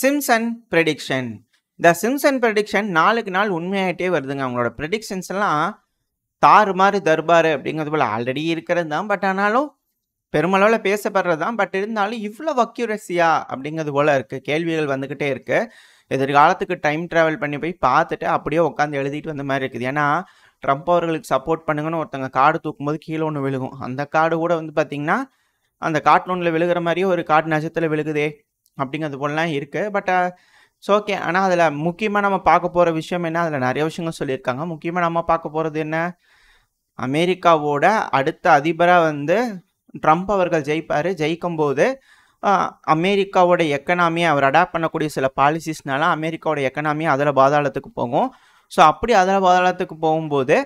Simpson prediction இந்த Simpson prediction நாளுக்கு நாள் உண்மையாகிட்டே வருதுங்க அவங்களோட ப்ரெடிக்ஷன்ஸ் எல்லாம் தாறு மாதிரி தர்பார் அப்படிங்கிறது போல் ஆல்ரெடி இருக்கிறது தான் பட் ஆனாலும் பெருமளவில் பேசப்படுறது தான் பட் இருந்தாலும் இவ்வளோ அக்யூரஸியா அப்படிங்கிறது போல் இருக்குது கேள்விகள் வந்துக்கிட்டே இருக்குது எதிர்காலத்துக்கு டைம் ட்ராவல் பண்ணி போய் பார்த்துட்டு அப்படியே உட்காந்து எழுதிட்டு வந்த மாதிரி இருக்குது ஏன்னா ட்ரம்ப் அவர்களுக்கு சப்போர்ட் பண்ணுங்கன்னு ஒருத்தங்க காடு தூக்கும்போது கீழே ஒன்று விழுகும் அந்த காடு கூட வந்து பார்த்திங்கன்னா அந்த கார்ட்டூனில் விழுகிற மாதிரியே ஒரு காட்டு நஜத்தில் விழுகுதே அப்படிங்கிறது போலலாம் இருக்குது பட் ஸோ uh, ஓகே ஆனால் அதில் முக்கியமாக நம்ம பார்க்க போகிற விஷயம் என்ன அதில் நிறைய விஷயங்கள் சொல்லியிருக்காங்க முக்கியமாக நம்ம பார்க்க போகிறது என்ன அமெரிக்காவோட அடுத்த அதிபராக வந்து ட்ரம்ப் அவர்கள் ஜெயிப்பார் ஜெயிக்கும்போது அமெரிக்காவோட எக்கனாமியை அவர் அடாப்ட் பண்ணக்கூடிய சில பாலிசிஸ்னால அமெரிக்காவோட எக்கனாமி அதில் பாதாளத்துக்கு போகும் ஸோ அப்படி அதில் பாதாளத்துக்கு போகும்போது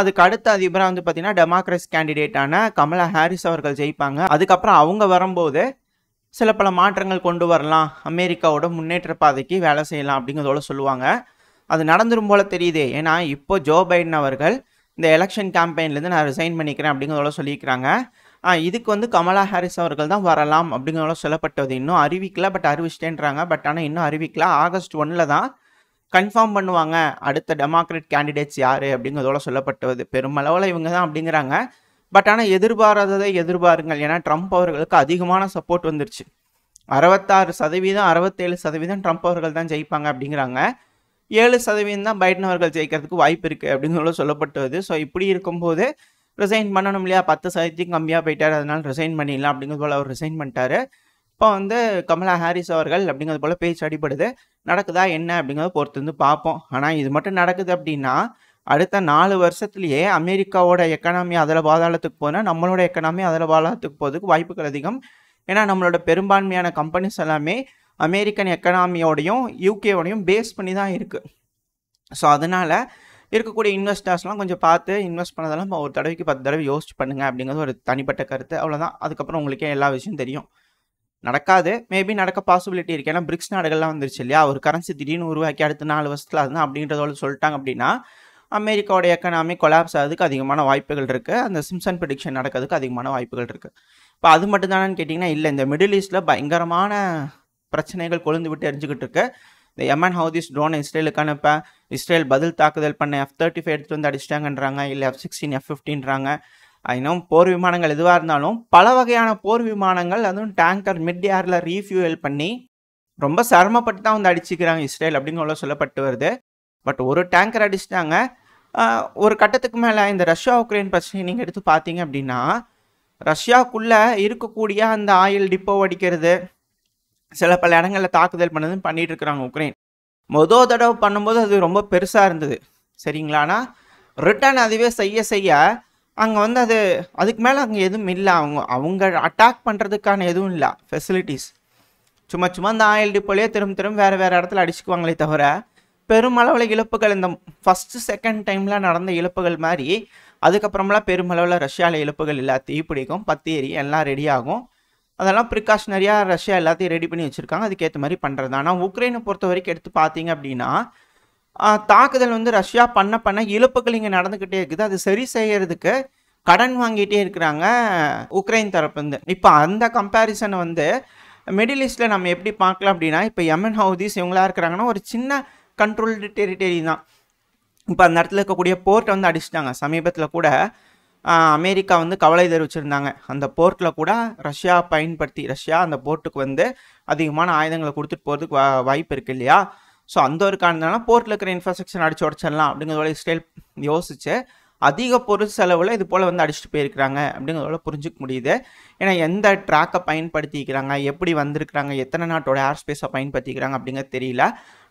அதுக்கு அடுத்த அதிபராக வந்து பார்த்திங்கன்னா டெமோக்ரஸ் கேண்டிடேட்டான கமலா ஹாரிஸ் அவர்கள் ஜெயிப்பாங்க அதுக்கப்புறம் அவங்க வரும்போது சில பல மாற்றங்கள் கொண்டு வரலாம் அமெரிக்காவோட முன்னேற்ற பாதைக்கு வேலை செய்யலாம் அப்படிங்கிறதோட சொல்லுவாங்க அது நடந்துரும் போல் தெரியுது ஏன்னா இப்போ ஜோ பைடன் அவர்கள் இந்த எலெக்ஷன் கேம்பெயின்லேருந்து நான் ரிசைன் பண்ணிக்கிறேன் அப்படிங்கிறதோட சொல்லியிருக்கிறாங்க இதுக்கு வந்து கமலா ஹாரிஸ் அவர்கள் தான் வரலாம் அப்படிங்கிறதோட சொல்லப்பட்டது இன்னும் அறிவிக்கல பட் அறிவிச்சிட்டேன்றாங்க பட் ஆனால் இன்னும் அறிவிக்கல ஆகஸ்ட் ஒன்னில் தான் கன்ஃபார்ம் பண்ணுவாங்க அடுத்த டெமோக்ரேட் கேண்டிடேட்ஸ் யார் அப்படிங்கிறதோட சொல்லப்பட்டது பெருமளவில் இவங்க தான் அப்படிங்கிறாங்க பட் ஆனால் எதிர்பாராததை எதிர்பாருங்கள் ஏன்னா ட்ரம்ப் அவர்களுக்கு அதிகமான சப்போர்ட் வந்துருச்சு அறுபத்தாறு சதவீதம் அறுபத்தேழு சதவீதம் ட்ரம்ப் அவர்கள் தான் ஜெயிப்பாங்க அப்படிங்கிறாங்க ஏழு சதவீதம் தான் பைடன் அவர்கள் ஜெயிக்கிறதுக்கு வாய்ப்பு இருக்குது அப்படின்னு சொல்ல சொல்லப்பட்டது ஸோ இப்படி இருக்கும்போது ரிசைன் பண்ணணும் இல்லையா பத்து சதவீதத்தையும் கம்மியாக போயிட்டார் அதனால் ரிசைன் பண்ணிடலாம் அப்படிங்கிறது போல் அவர் ரிசைன் பண்ணிட்டார் இப்போ வந்து கமலா ஹாரிஸ் அவர்கள் அப்படிங்கிறது போல் பேச்சு அடிப்படுது நடக்குதா என்ன அப்படிங்கிறத பொறுத்து வந்து பார்ப்போம் ஆனால் இது மட்டும் நடக்குது அப்படின்னா அடுத்த நாலு வருஷத்துலேயே அமெரிக்காவோட எக்கனாமி அதில் பாதாளத்துக்கு போனால் நம்மளோட எக்கனாமி அதில் பாதாளத்துக்கு போகிறதுக்கு வாய்ப்புகள் அதிகம் ஏன்னா நம்மளோட பெரும்பான்மையான கம்பெனிஸ் எல்லாமே அமெரிக்கன் எக்கனாமியோடையும் யூகேவோடையும் பேஸ் பண்ணி தான் இருக்குது ஸோ அதனால் இருக்கக்கூடிய இன்வெஸ்டர்ஸ்லாம் கொஞ்சம் பார்த்து இன்வெஸ்ட் பண்ணதெல்லாம் ஒரு தடவைக்கு பத்து தடவை யோசிச்சு பண்ணுங்க அப்படிங்கிறது ஒரு தனிப்பட்ட கருத்து அவ்வளோதான் அதுக்கப்புறம் உங்களுக்கே எல்லா விஷயம் தெரியும் நடக்காது மேபி நடக்க பாசிபிலிட்டி இருக்குது ஏன்னா பிரிக்ஸ் நாடுகள்லாம் வந்துருச்சு இல்லையா ஒரு கரன்சி திடீர்னு உருவாக்கி அடுத்த நாலு வருஷத்தில் அதுதான் அப்படின்றதோட சொல்லிட்டாங்க அப்படின்னா அமெரிக்காவோடைய எக்கனாமி கொலாப்ஸ் ஆகுதுக்கு அதிகமான வாய்ப்புகள் இருக்குது அந்த சிம்சன் ப்ரிடிக்ஷன் நடக்கிறதுக்கு அதிகமான வாய்ப்புகள் இருக்குது இப்போ அது மட்டும் தானேன்னு கேட்டிங்கன்னா இல்லை இந்த மிடில் ஈஸ்ட்டில் பயங்கரமான பிரச்சனைகள் கொழுந்து விட்டு எரிஞ்சுக்கிட்டு இருக்கு இந்த எம்என் ஹவுதிஸ் ட்ரோன் இஸ்ரேலுக்கு அனுப்ப இஸ்ரேல் பதில் தாக்குதல் பண்ண எஃப் தேர்ட்டி ஃபைவ் எடுத்து வந்து அடிச்சிட்டாங்கன்றாங்க இல்லை எஃப் சிக்ஸ்டீன் எஃப் ஃபிஃப்டின்றாங்க இன்னும் போர் விமானங்கள் எதுவாக இருந்தாலும் பல வகையான போர் விமானங்கள் அதுவும் டேங்கர் மிட் ஏரில் ரீஃபியூவல் பண்ணி ரொம்ப சிரமப்பட்டு தான் வந்து அடிச்சுக்கிறாங்க இஸ்ரேல் அப்படின்னு சொல்லப்பட்டு வருது பட் ஒரு டேங்கர் அடிச்சிட்டாங்க ஒரு கட்டத்துக்கு மேலே இந்த ரஷ்யா உக்ரைன் பிரச்சனை நீங்கள் எடுத்து பார்த்தீங்க அப்படின்னா ரஷ்யாவுக்குள்ளே இருக்கக்கூடிய அந்த ஆயில் டிப்போ அடிக்கிறது சில பல இடங்களில் தாக்குதல் பண்ணதும் பண்ணிகிட்டு இருக்கிறாங்க உக்ரைன் மொதல் தடவை பண்ணும்போது அது ரொம்ப பெருசாக இருந்தது சரிங்களானா ரிட்டர்ன் அதுவே செய்ய செய்ய அங்கே வந்து அது அதுக்கு மேலே அங்கே எதுவும் இல்லை அவங்க அவங்க அட்டாக் பண்ணுறதுக்கான எதுவும் இல்லை ஃபெசிலிட்டிஸ் சும்மா சும்மா அந்த ஆயில் டிப்போலேயே திரும்ப திரும்ப வேறு வேறு இடத்துல அடிச்சுக்குவாங்களே தவிர பெருமளவில் இழப்புகள் இந்த ஃபஸ்ட்டு செகண்ட் டைமில் நடந்த இழப்புகள் மாதிரி அதுக்கப்புறமெல்லாம் பெருமளவில் ரஷ்யாவில் இழப்புகள் எல்லாத்தையும் பிடிக்கும் பத்து ஏரி எல்லாம் ரெடியாகும் அதெல்லாம் ப்ரிகாஷ்னரியாக ரஷ்யா எல்லாத்தையும் ரெடி பண்ணி வச்சுருக்காங்க அதுக்கேற்ற மாதிரி பண்ணுறது ஆனால் உக்ரைனை பொறுத்த வரைக்கும் எடுத்து பார்த்தீங்க அப்படின்னா தாக்குதல் வந்து ரஷ்யா பண்ண பண்ண இழப்புகள் இங்கே நடந்துக்கிட்டே இருக்குது அது சரி செய்யறதுக்கு கடன் வாங்கிட்டே இருக்கிறாங்க உக்ரைன் வந்து இப்போ அந்த கம்பேரிசனை வந்து மிடில் ஈஸ்டில் நம்ம எப்படி பார்க்கலாம் அப்படின்னா இப்போ எம்என் ஹவுதீஸ் இவங்களா இருக்கிறாங்கன்னா ஒரு சின்ன கண்ட்ரோல்டு டெரிட்டரி தான் இப்போ அந்த இடத்துல இருக்கக்கூடிய போர்ட்டை வந்து அடிச்சிட்டாங்க சமீபத்தில் கூட அமெரிக்கா வந்து கவலை தெரிவிச்சிருந்தாங்க அந்த போர்ட்டில் கூட ரஷ்யா பயன்படுத்தி ரஷ்யா அந்த போர்ட்டுக்கு வந்து அதிகமான ஆயுதங்களை கொடுத்துட்டு போகிறதுக்கு வா வாய்ப்பு இருக்குது இல்லையா ஸோ அந்த ஒரு காரணம் போர்ட்டில் இருக்கிற இன்ஃப்ராஸ்ட்ரக்சர் அடிச்சு உடச்சிடலாம் அப்படிங்கிறதோட இஸ்ரேல் யோசிச்சு அதிக பொருள் செலவில் இது போல் வந்து அடிச்சுட்டு போயிருக்கிறாங்க அப்படிங்கிறதோட புரிஞ்சுக்க முடியுது ஏன்னா எந்த ட்ராக்கை பயன்படுத்திக்கிறாங்க எப்படி வந்திருக்கிறாங்க எத்தனை நாட்டோட ஏர் ஸ்பேஸை பயன்படுத்திக்கிறாங்க அப்படிங்கிறது தெரியல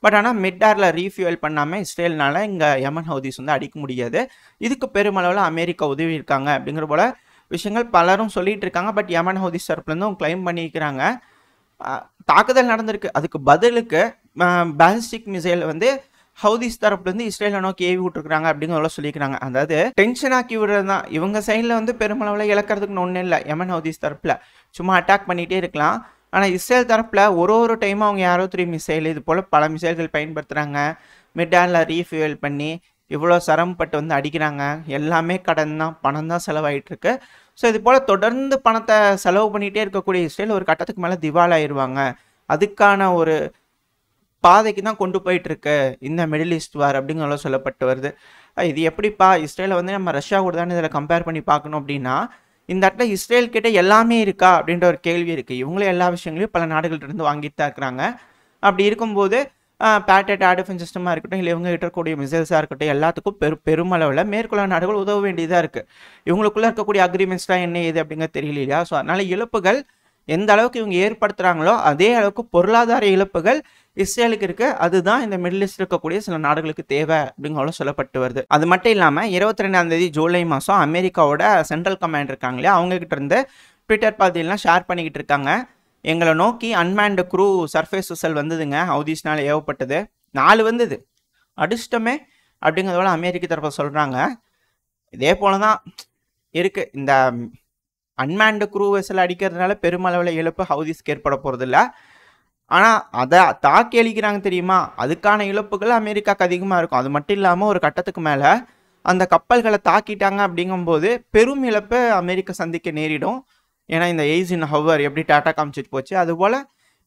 பட் ஆனால் மிட் ஏரில் பண்ணாமல் இஸ்ரேல்னால் இங்கே யமன் ஹவுதிஸ் வந்து அடிக்க முடியாது இதுக்கு பெருமளவில் அமெரிக்கா உதவி இருக்காங்க அப்படிங்கிற போல் விஷயங்கள் பலரும் சொல்லிகிட்டு இருக்காங்க பட் யமன் ஹவுதிஸ் தரப்புலேருந்து அவங்க கிளைம் பண்ணியிருக்கிறாங்க தாக்குதல் நடந்திருக்கு அதுக்கு பதிலுக்கு பேலிஸ்டிக் மிசைல் வந்து ஹவுதிஸ் தரப்புலேருந்து இஸ்ரேலை நோக்கி ஏவி விட்டுருக்காங்க அப்படிங்கிறத சொல்லிக்கிறாங்க அதாவது டென்ஷன் ஆக்கி விடுறது தான் இவங்க சைடில் வந்து பெருமளவில் இழக்கிறதுக்குன்னு ஒன்றும் இல்லை எமன் ஹவுதிஸ் தரப்பில் சும்மா அட்டாக் பண்ணிகிட்டே இருக்கலாம் ஆனால் இஸ்ரேல் தரப்பில் ஒரு ஒரு டைமும் அவங்க யாரோ த்ரீ மிசைல் இது போல் பல மிசைல்கள் பயன்படுத்துகிறாங்க மிட்டானில் ரீஃபியூவல் பண்ணி இவ்வளோ சிரமப்பட்டு வந்து அடிக்கிறாங்க எல்லாமே கடன் தான் பணம் தான் செலவாயிட்டுருக்கு ஸோ இது போல் தொடர்ந்து பணத்தை செலவு பண்ணிகிட்டே இருக்கக்கூடிய இஸ்ரேல் ஒரு கட்டத்துக்கு மேலே திவாலாயிருவாங்க அதுக்கான ஒரு பாதைக்கு தான் கொண்டு போயிட்டுருக்கு இந்த மிடில் ஈஸ்ட் வார் அப்படிங்கிறத சொல்லப்பட்டு வருது இது எப்படிப்பா இஸ்ரேலை வந்து நம்ம ரஷ்யா கூட தானே இதில் கம்பேர் பண்ணி பார்க்கணும் அப்படின்னா இந்த இடத்துல இஸ்ரேல் கிட்ட எல்லாமே இருக்கா அப்படின்ற ஒரு கேள்வி இருக்குது இவங்களே எல்லா விஷயங்களையும் பல இருந்து வாங்கிட்டு தான் இருக்கிறாங்க அப்படி இருக்கும்போது பேட்டட் ஏர் சிஸ்டமாக இருக்கட்டும் இல்லை இவங்க இருக்கக்கூடிய மிசைல்ஸாக இருக்கட்டும் எல்லாத்துக்கும் பெரு பெருமளவில் மேற்குள்ள நாடுகள் உதவ வேண்டியதாக இருக்குது இவங்களுக்குள்ளே இருக்கக்கூடிய அக்ரிமெண்ட்ஸ்லாம் என்ன ஏது அப்படிங்க தெரியல இல்லையா ஸோ அதனால் இழப்புகள் எந்த அளவுக்கு இவங்க ஏற்படுத்துகிறாங்களோ அதே அளவுக்கு பொருளாதார இழப்புகள் இஸ்ரேலுக்கு இருக்கு அதுதான் இந்த மிடில் ஈஸ்ட் இருக்கக்கூடிய சில நாடுகளுக்கு தேவை அப்படிங்கிறத சொல்லப்பட்டு வருது அது மட்டும் இல்லாமல் இருபத்தி ரெண்டாம் தேதி ஜூலை மாதம் அமெரிக்காவோட சென்ட்ரல் கமாண்ட் இருக்காங்க இல்லையா அவங்ககிட்ட இருந்து ட்விட்டர் பாதியெல்லாம் ஷேர் பண்ணிக்கிட்டு இருக்காங்க எங்களை நோக்கி அன்மேண்டு க்ரூ சர்ஃபேஸ் விசல் வந்ததுங்க ஹவுதிஸ்னால் ஏவப்பட்டது நாலு வந்தது அடிஷ்டமே அப்படிங்கிறதோட அமெரிக்க தரப்பை சொல்கிறாங்க இதே போல தான் இருக்குது இந்த அன்மேண்டு குரூ வெசல் அடிக்கிறதுனால பெருமளவில் இழப்பு ஹவுதிஸ்க்கு ஏற்பட போகிறது இல்லை ஆனால் அதை தாக்கி அழிக்கிறாங்க தெரியுமா அதுக்கான இழப்புகள் அமெரிக்காவுக்கு அதிகமாக இருக்கும் அது மட்டும் இல்லாமல் ஒரு கட்டத்துக்கு மேலே அந்த கப்பல்களை தாக்கிட்டாங்க அப்படிங்கும்போது பெரும் இழப்பை அமெரிக்கா சந்திக்க நேரிடும் ஏன்னா இந்த இன் ஹவர் எப்படி டாட்டா காமிச்சிட்டு போச்சு அதுபோல்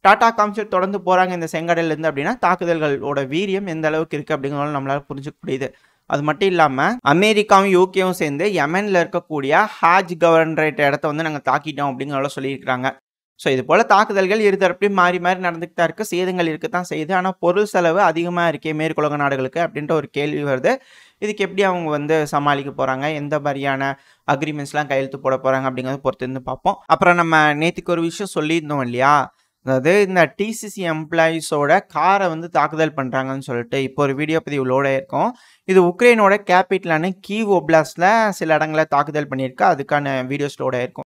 டாட்டா காமிச்சிட்டு தொடர்ந்து போகிறாங்க இந்த செங்கடல்லேருந்து அப்படின்னா தாக்குதல்களோட வீரியம் எந்த அளவுக்கு இருக்குது அப்படிங்கிறத நம்மளால் புரிஞ்சுக்க முடியுது அது மட்டும் இல்லாமல் அமெரிக்காவும் யூகேவும் சேர்ந்து யமனில் இருக்கக்கூடிய ஹாஜ் கவர்னரேட் இடத்த வந்து நாங்கள் தாக்கிட்டோம் அப்படிங்கிறத சொல்லியிருக்கிறாங்க ஸோ இது போல் தாக்குதல்கள் இருதரப்பிலையும் மாறி மாறி நடந்துகிட்டு தான் இருக்குது சேதங்கள் இருக்க தான் செய்யுது ஆனால் பொருள் செலவு அதிகமாக இருக்கே மேற்குலக நாடுகளுக்கு அப்படின்ற ஒரு கேள்வி வருது இதுக்கு எப்படி அவங்க வந்து சமாளிக்க போகிறாங்க எந்த மாதிரியான அக்ரிமெண்ட்ஸ்லாம் கையெழுத்து போட போகிறாங்க அப்படிங்கிறத பொறுத்து பார்ப்போம் அப்புறம் நம்ம நேற்றுக்கு ஒரு விஷயம் சொல்லியிருந்தோம் இல்லையா அதாவது இந்த டிசிசி எம்ப்ளாயீஸோட காரை வந்து தாக்குதல் பண்ணுறாங்கன்னு சொல்லிட்டு இப்போ ஒரு வீடியோ பதிவுலோட இருக்கும் இது உக்ரைனோட கேபிட்டலான கீவ் ஒப்ளாஸில் சில இடங்களில் தாக்குதல் பண்ணியிருக்கு அதுக்கான வீடியோஸ்லோட இருக்கும்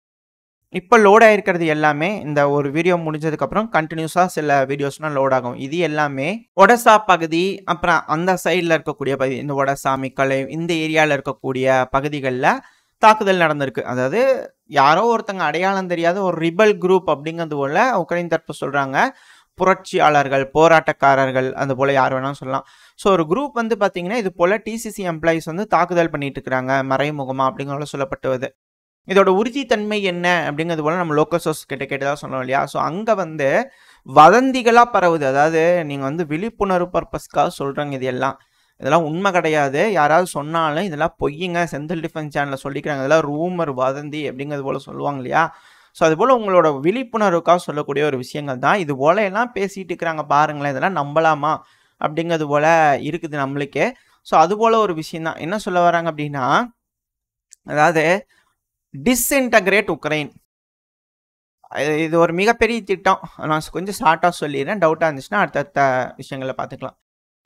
இப்போ லோட் ஆகிருக்கிறது எல்லாமே இந்த ஒரு வீடியோ முடிஞ்சதுக்கப்புறம் கண்டினியூஸாக சில வீடியோஸ்னால் லோட் ஆகும் இது எல்லாமே ஒடசா பகுதி அப்புறம் அந்த சைடில் இருக்கக்கூடிய பகுதி இந்த ஒடசா மிக்கலை இந்த ஏரியாவில் இருக்கக்கூடிய பகுதிகளில் தாக்குதல் நடந்திருக்கு அதாவது யாரோ ஒருத்தங்க அடையாளம் தெரியாத ஒரு ரிபல் குரூப் அப்படிங்கிறது போல் உக்ரைன் தரப்பு சொல்கிறாங்க புரட்சியாளர்கள் போராட்டக்காரர்கள் அந்த போல் யார் வேணாலும் சொல்லலாம் ஸோ ஒரு குரூப் வந்து பார்த்தீங்கன்னா இது போல் டிசிசி எம்ப்ளாயிஸ் வந்து தாக்குதல் பண்ணிட்டு இருக்கிறாங்க மறைமுகமாக அப்படிங்கிறத சொல்லப்பட்டுவது இதோட உறுதித்தன்மை என்ன அப்படிங்கிறது போல் நம்ம லோக்கல் சோர்ஸ் கிட்ட கேட்டு தான் சொன்னோம் இல்லையா ஸோ அங்கே வந்து வதந்திகளாக பரவுது அதாவது நீங்கள் வந்து விழிப்புணர்வு பர்பஸ்க்காக சொல்கிறாங்க இது எல்லாம் இதெல்லாம் உண்மை கிடையாது யாராவது சொன்னாலும் இதெல்லாம் பொய்யுங்க செந்தில் டிஃபென்ஸ் சேனலில் சொல்லிக்கிறாங்க இதெல்லாம் ரூமர் வதந்தி அப்படிங்கிறது போல் சொல்லுவாங்க இல்லையா ஸோ அதுபோல் உங்களோட விழிப்புணர்வுக்காக சொல்லக்கூடிய ஒரு விஷயங்கள் தான் இது போல எல்லாம் பேசிகிட்டு இருக்கிறாங்க பாருங்களேன் இதெல்லாம் நம்பலாமா அப்படிங்கிறது போல் இருக்குது நம்மளுக்கே ஸோ அது போல் ஒரு விஷயந்தான் என்ன சொல்ல வராங்க அப்படின்னா அதாவது டிஸ்இன்டகிரேட் உக்ரைன் இது ஒரு மிகப்பெரிய திட்டம் நான் கொஞ்சம் ஷார்ட்டாக சொல்லிடுறேன் டவுட்டாக இருந்துச்சுன்னா அடுத்தடுத்த விஷயங்களை பார்த்துக்கலாம்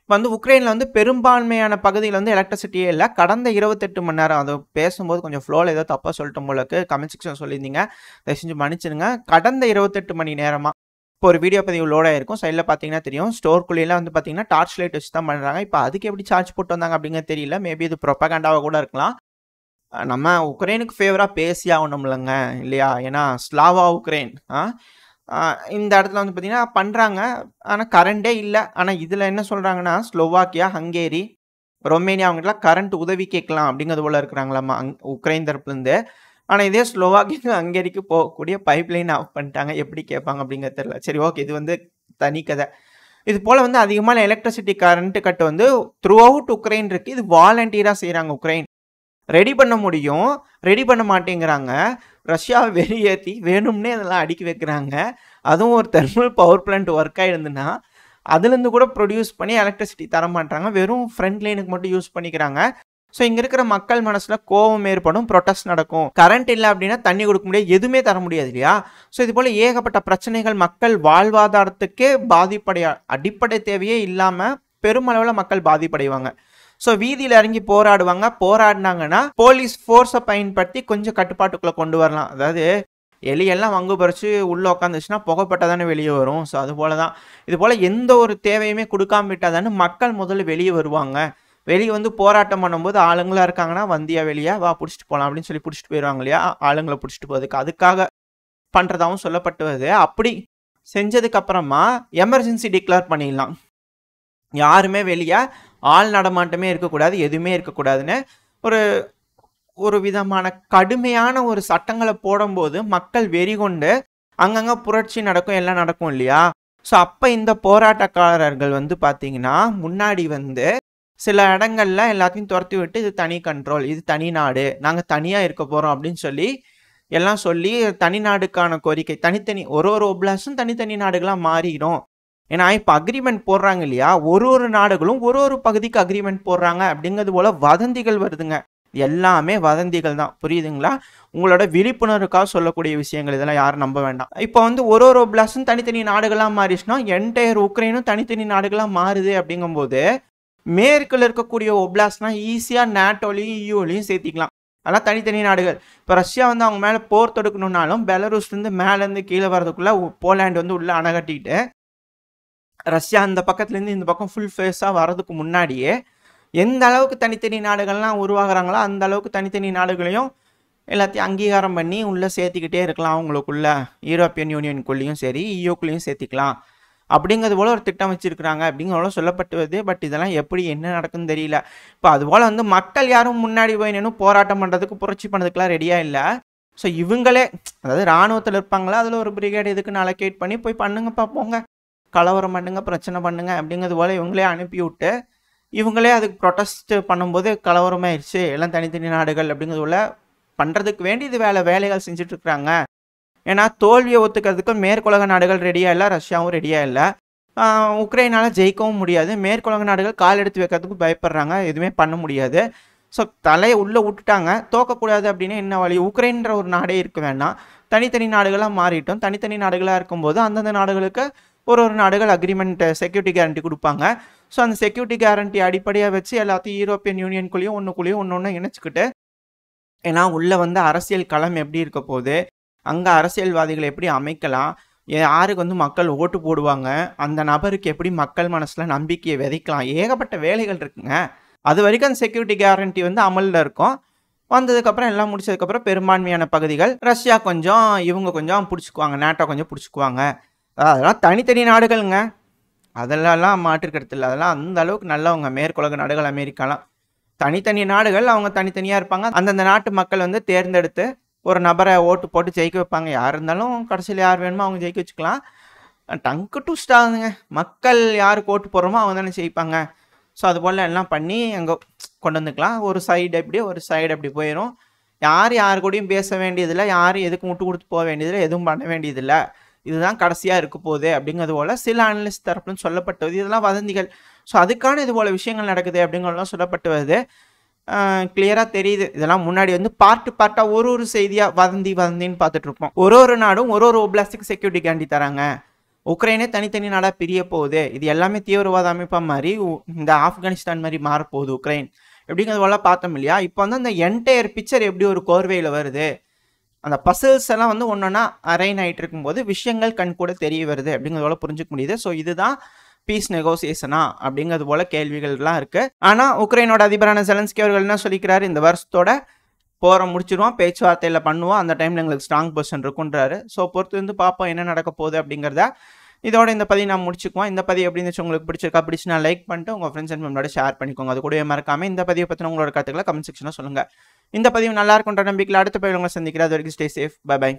இப்போ வந்து உக்ரைனில் வந்து பெரும்பான்மையான பகுதியில் வந்து எலக்ட்ரிசிட்டியே இல்லை கடந்த இருபத்தெட்டு மணி நேரம் அது பேசும்போது கொஞ்சம் ஃப்ளோவில் ஏதோ தப்பாக சொல்லிட்டு போலக்கு கமெண்ட் செக்ஷன் சொல்லியிருந்தீங்க தயவு செஞ்சு மன்னிச்சிருங்க கடந்த இருபத்தெட்டு மணி நேரமாக இப்போ ஒரு வீடியோ பதிவு லோடாக இருக்கும் சைடில் பார்த்தீங்கன்னா தெரியும் ஸ்டோர்க்குள்ளேலாம் வந்து பார்த்தீங்கன்னா டார்ச் லைட் வச்சு தான் பண்ணுறாங்க இப்போ அதுக்கு எப்படி சார்ஜ் போட்டு வந்தாங்க அப்படிங்கிறது தெரியல மேபி இது ப்ரொப்பகண்டாவாக கூட இருக்கலாம் நம்ம உக்ரைனுக்கு ஃபேவராக பேசி ஆகணும்லங்க இல்லையா ஏன்னா ஸ்லாவா உக்ரைன் இந்த இடத்துல வந்து பார்த்திங்கன்னா பண்ணுறாங்க ஆனால் கரண்டே இல்லை ஆனால் இதில் என்ன சொல்கிறாங்கன்னா ஸ்லோவாக்கியா ஹங்கேரி ரொமேனியா அவங்ககிட்டலாம் கரண்ட் உதவி கேட்கலாம் அப்படிங்கிறது போல் இருக்கிறாங்களாம்மா அங் உக்ரைன் தரப்புலேருந்து ஆனால் இதே ஸ்லோவாக்கியா ஹங்கேரிக்கு போகக்கூடிய பைப் லைன் ஆஃப் பண்ணிட்டாங்க எப்படி கேட்பாங்க அப்படிங்கிறது தெரில சரி ஓகே இது வந்து தனி கதை இது போல் வந்து அதிகமான எலக்ட்ரிசிட்டி கரண்ட்டு கட்டு வந்து த்ரூ அவுட் உக்ரைன் இருக்குது இது வாலண்டியராக செய்கிறாங்க உக்ரைன் ரெடி பண்ண முடியும் ரெடி பண்ண மாட்டேங்கிறாங்க ரஷ்யா வெளியேற்றி வேணும்னே அதெல்லாம் அடுக்கி வைக்கிறாங்க அதுவும் ஒரு தெர்மல் பவர் பிளான்ட் ஒர்க் ஆகிருந்துன்னா அதுலேருந்து கூட ப்ரொடியூஸ் பண்ணி எலக்ட்ரிசிட்டி தர மாட்டாங்க வெறும் ஃப்ரண்ட் லைனுக்கு மட்டும் யூஸ் பண்ணிக்கிறாங்க ஸோ இங்கே இருக்கிற மக்கள் மனசில் கோபம் ஏற்படும் ப்ரொட்டஸ்ட் நடக்கும் கரண்ட் இல்லை அப்படின்னா தண்ணி கொடுக்க முடியாது எதுவுமே தர முடியாது இல்லையா ஸோ இது போல் ஏகப்பட்ட பிரச்சனைகள் மக்கள் வாழ்வாதாரத்துக்கே பாதிப்படைய அடிப்படை தேவையே இல்லாமல் பெருமளவில் மக்கள் பாதிப்படைவாங்க ஸோ வீதியில் இறங்கி போராடுவாங்க போராடினாங்கன்னா போலீஸ் ஃபோர்ஸை பயன்படுத்தி கொஞ்சம் கட்டுப்பாட்டுக்குள்ளே கொண்டு வரலாம் அதாவது எலியெல்லாம் வங்கு பறித்து உள்ளே உட்காந்துச்சுன்னா புகைப்பட்டா தானே வெளியே வரும் ஸோ அது போல தான் இது போல் எந்த ஒரு தேவையுமே கொடுக்காம விட்டால் தானே மக்கள் முதல்ல வெளியே வருவாங்க வெளியே வந்து போராட்டம் பண்ணும்போது ஆளுங்களாக இருக்காங்கன்னா வந்தியா வெளியே வா பிடிச்சிட்டு போகலாம் அப்படின்னு சொல்லி பிடிச்சிட்டு போயிடுவாங்க இல்லையா ஆளுங்களை பிடிச்சிட்டு போகிறதுக்கு அதுக்காக பண்ணுறதாகவும் சொல்லப்பட்டு வருது அப்படி செஞ்சதுக்கப்புறமா எமர்ஜென்சி டிக்ளேர் பண்ணிடலாம் யாருமே வெளியே ஆள் நடமாட்டமே இருக்கக்கூடாது எதுவுமே இருக்கக்கூடாதுன்னு ஒரு ஒரு விதமான கடுமையான ஒரு சட்டங்களை போடும்போது மக்கள் வெறி கொண்டு அங்கங்கே புரட்சி நடக்கும் எல்லாம் நடக்கும் இல்லையா ஸோ அப்போ இந்த போராட்டக்காரர்கள் வந்து பார்த்தீங்கன்னா முன்னாடி வந்து சில இடங்கள்ல எல்லாத்தையும் துரத்தி விட்டு இது தனி கண்ட்ரோல் இது தனி நாடு நாங்கள் தனியாக இருக்க போகிறோம் அப்படின்னு சொல்லி எல்லாம் சொல்லி தனி நாடுக்கான கோரிக்கை தனித்தனி ஒரு ஒரு ஒப்ளாஸும் தனித்தனி நாடுகளாக மாறிடும் ஏன்னா இப்போ அக்ரிமெண்ட் போடுறாங்க இல்லையா ஒரு ஒரு நாடுகளும் ஒரு ஒரு பகுதிக்கு அக்ரிமெண்ட் போடுறாங்க அப்படிங்கிறது போல் வதந்திகள் வருதுங்க எல்லாமே வதந்திகள் தான் புரியுதுங்களா உங்களோட விழிப்புணர்வுக்காக சொல்லக்கூடிய விஷயங்கள் இதெல்லாம் யாரும் நம்ப வேண்டாம் இப்போ வந்து ஒரு ஒரு பிளஸும் தனித்தனி நாடுகளாக மாறிச்சுன்னா என்டையர் உக்ரைனும் தனித்தனி நாடுகளாக மாறுது அப்படிங்கும்போது மேற்கில் இருக்கக்கூடிய ஒப்லாஸ்னால் ஈஸியாக நேட்டோலையும் யூலையும் e சேர்த்திக்கலாம் அதெல்லாம் தனித்தனி நாடுகள் இப்போ ரஷ்யா வந்து அவங்க மேலே போர் தொடுக்கணுன்னாலும் பெலரூஸ்லேருந்து மேலேருந்து கீழே வரதுக்குள்ளே போலாண்டு வந்து உள்ளே அணை ரஷ்யா அந்த பக்கத்துலேருந்து இந்த பக்கம் ஃபுல் ஃபேஸாக வரதுக்கு முன்னாடியே எந்த அளவுக்கு தனித்தனி நாடுகள்லாம் உருவாகிறாங்களோ அந்த அளவுக்கு தனித்தனி நாடுகளையும் எல்லாத்தையும் அங்கீகாரம் பண்ணி உள்ளே சேர்த்துக்கிட்டே இருக்கலாம் அவங்களுக்குள்ள யூரோப்பியன் யூனியனுக்குள்ளேயும் சரி இயோக்குள்ளேயும் e சேர்த்திக்கலாம் அப்படிங்கிறது போல் ஒரு திட்டம் வச்சுருக்கிறாங்க அப்படிங்கிறவ்வளோ சொல்லப்பட்டு வருது பட் இதெல்லாம் எப்படி என்ன நடக்குன்னு தெரியல இப்போ அதுபோல் வந்து மக்கள் யாரும் முன்னாடி போய் நின்று போராட்டம் பண்ணுறதுக்கு புரட்சி பண்ணதுக்கெலாம் ரெடியாக இல்லை ஸோ இவங்களே அதாவது இராணுவத்தில் இருப்பாங்களா அதில் ஒரு பிரிகேட் இதுக்குன்னு அலோகேட் பண்ணி போய் பண்ணுங்கப்பா போங்க கலவரம் பண்ணுங்க பிரச்சனை பண்ணுங்க அப்படிங்கிறது போல் இவங்களே அனுப்பி விட்டு இவங்களே அதுக்கு ப்ரொட்டஸ்ட் பண்ணும்போது கலவரமாயிருச்சு எல்லாம் தனித்தனி நாடுகள் அப்படிங்கிறது போல் பண்ணுறதுக்கு வேண்டி இது வேலை வேலைகள் செஞ்சிட்ருக்குறாங்க ஏன்னா தோல்வியை ஒத்துக்கிறதுக்கு மேற்குலக நாடுகள் ரெடியாக இல்லை ரஷ்யாவும் ரெடியாக இல்லை உக்ரைனால் ஜெயிக்கவும் முடியாது மேற்குலக நாடுகள் கால் எடுத்து வைக்கிறதுக்கு பயப்படுறாங்க எதுவுமே பண்ண முடியாது ஸோ தலையை உள்ளே விட்டுட்டாங்க தோக்கக்கூடாது அப்படின்னா என்ன வழி உக்ரைன்ற ஒரு நாடே இருக்க வேண்டாம் தனித்தனி நாடுகளாக மாறிட்டோம் தனித்தனி நாடுகளாக இருக்கும்போது அந்தந்த நாடுகளுக்கு ஒரு ஒரு நாடுகள் அக்ரிமெண்ட் செக்யூரிட்டி கேரண்டி கொடுப்பாங்க ஸோ அந்த செக்யூரிட்டி கேரண்டி அடிப்படையாக வச்சு எல்லாத்தையும் யூரோப்பியன் யூனியனுக்குள்ளேயும் ஒன்றுக்குள்ளேயும் ஒன்று ஒன்று இணைச்சிக்கிட்டு ஏன்னா உள்ளே வந்து அரசியல் களம் எப்படி இருக்க போகுது அங்கே அரசியல்வாதிகளை எப்படி அமைக்கலாம் யாருக்கு வந்து மக்கள் ஓட்டு போடுவாங்க அந்த நபருக்கு எப்படி மக்கள் மனசில் நம்பிக்கையை விதைக்கலாம் ஏகப்பட்ட வேலைகள் இருக்குங்க அது வரைக்கும் அந்த செக்யூரிட்டி கேரண்டி வந்து அமலில் இருக்கும் வந்ததுக்கப்புறம் எல்லாம் முடிச்சதுக்கப்புறம் பெரும்பான்மையான பகுதிகள் ரஷ்யா கொஞ்சம் இவங்க கொஞ்சம் பிடிச்சிக்குவாங்க நேட்டோ கொஞ்சம் பிடிச்சிக்குவாங்க அதெல்லாம் தனித்தனி நாடுகள்ங்க அதெல்லாம் மாற்றுக்கிறது இல்லை அதெல்லாம் அந்த அளவுக்கு நல்லவங்க மேற்குலக நாடுகள் அமெரிக்காலாம் தனித்தனி நாடுகள் அவங்க தனித்தனியாக இருப்பாங்க அந்தந்த நாட்டு மக்கள் வந்து தேர்ந்தெடுத்து ஒரு நபரை ஓட்டு போட்டு ஜெயிக்க வைப்பாங்க யார் இருந்தாலும் கடைசியில் யார் வேணுமோ அவங்க ஜெயிக்க வச்சுக்கலாம் டங்கு டூஸ்ட் ஆகுதுங்க மக்கள் யாருக்கு ஓட்டு போகிறோமோ அவங்க தானே ஜெயிப்பாங்க ஸோ அதுபோல் எல்லாம் பண்ணி அங்கே கொண்டு வந்துக்கலாம் ஒரு சைடு அப்படி ஒரு சைடு அப்படி போயிடும் யார் யார் கூடயும் பேச வேண்டியதில்லை யார் எதுக்கு முட்டு கொடுத்து போக வேண்டியதில்லை எதுவும் பண்ண வேண்டியதில்லை இதுதான் கடைசியாக இருக்க போகுது அப்படிங்கிறது போல் சில அனலிஸ்ட் தரப்புலன்னு சொல்லப்பட்டது இதெல்லாம் வதந்திகள் ஸோ அதுக்கான இது போல் விஷயங்கள் நடக்குது அப்படிங்கிறதுலாம் சொல்லப்பட்டு வருது கிளியராக தெரியுது இதெல்லாம் முன்னாடி வந்து பார்ட்டு பார்ட்டாக ஒரு ஒரு செய்தியாக வதந்தி வதந்தின்னு பார்த்துட்ருப்போம் ஒரு ஒரு நாடும் ஒரு ஒரு ஓப்ளாஸ்டிக் செக்யூரிட்டி கேண்டி தராங்க உக்ரைனே தனித்தனி நாடாக பிரிய போகுது இது எல்லாமே தீவிரவாத அமைப்பாக மாதிரி இந்த ஆப்கானிஸ்தான் மாதிரி மாறப்போகுது உக்ரைன் எப்படிங்கிறது போல பார்த்தோம் இல்லையா இப்போ வந்து அந்த என்டையர் பிக்சர் எப்படி ஒரு கோர்வையில் வருது அந்த பசில்ஸ் எல்லாம் வந்து ஒன்றொன்னா அரைன் ஆகிட்டு இருக்கும்போது விஷயங்கள் கண் கூட தெரிய வருது அப்படிங்கிறதோட புரிஞ்சுக்க முடியுது ஸோ இதுதான் பீஸ் நெகோசியேஷனா அப்படிங்கிறது போல கேள்விகள்லாம் இருக்குது ஆனால் உக்ரைனோட அதிபரான செலன்ஸ்கி அவர்கள் என்ன சொல்லிக்கிறாரு இந்த வருஷத்தோட போகிற முடிச்சிடுவோம் பேச்சுவார்த்தையில் பண்ணுவோம் அந்த டைமில் எங்களுக்கு ஸ்ட்ராங் பர்சன் இருக்குன்றாரு ஸோ பொறுத்து வந்து பார்ப்போம் என்ன நடக்க போகுது அப்படிங்கிறத இதோட இந்த பதிவு நான் முடிச்சுக்குவோம் இந்த பதிவு எப்படி இருந்துச்சு உங்களுக்கு பிடிச்சிருக்கா நான் லைக் பண்ணிட்டு உங்கள் ஃப்ரெண்ட்ஸ் அண்ட் ஃபேமிலோட ஷேர் பண்ணிக்கோங்க அது கூடவே மறக்காமல் இந்த பதிவை பற்றின உங்களோட கருத்துக்களை கமெண்ட் செக்ஷனில் சொல்லுங்கள் இந்த பதிவு நல்லா இருக்குன்ற நம்பிக்கையில் அடுத்த பதிவு உங்களை சந்திக்கிறேன் அது வரைக்கும் ஸ்டே சேஃப் பை பை